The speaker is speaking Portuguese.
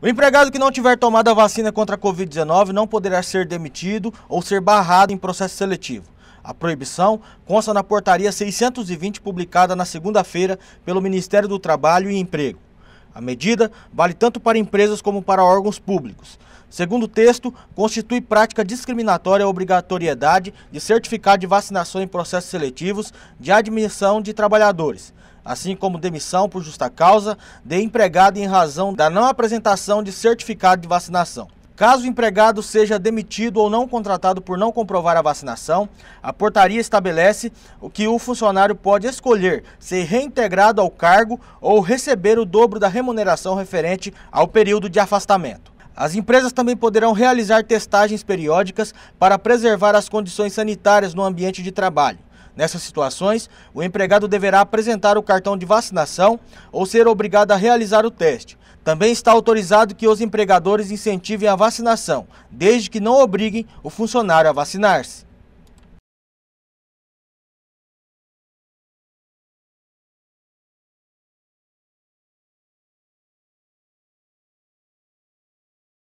O empregado que não tiver tomado a vacina contra a Covid-19 não poderá ser demitido ou ser barrado em processo seletivo. A proibição consta na portaria 620, publicada na segunda-feira pelo Ministério do Trabalho e Emprego. A medida vale tanto para empresas como para órgãos públicos. Segundo o texto, constitui prática discriminatória a obrigatoriedade de certificado de vacinação em processos seletivos de admissão de trabalhadores, assim como demissão por justa causa de empregado em razão da não apresentação de certificado de vacinação. Caso o empregado seja demitido ou não contratado por não comprovar a vacinação, a portaria estabelece o que o funcionário pode escolher ser reintegrado ao cargo ou receber o dobro da remuneração referente ao período de afastamento. As empresas também poderão realizar testagens periódicas para preservar as condições sanitárias no ambiente de trabalho. Nessas situações, o empregado deverá apresentar o cartão de vacinação ou ser obrigado a realizar o teste. Também está autorizado que os empregadores incentivem a vacinação, desde que não obriguem o funcionário a vacinar-se.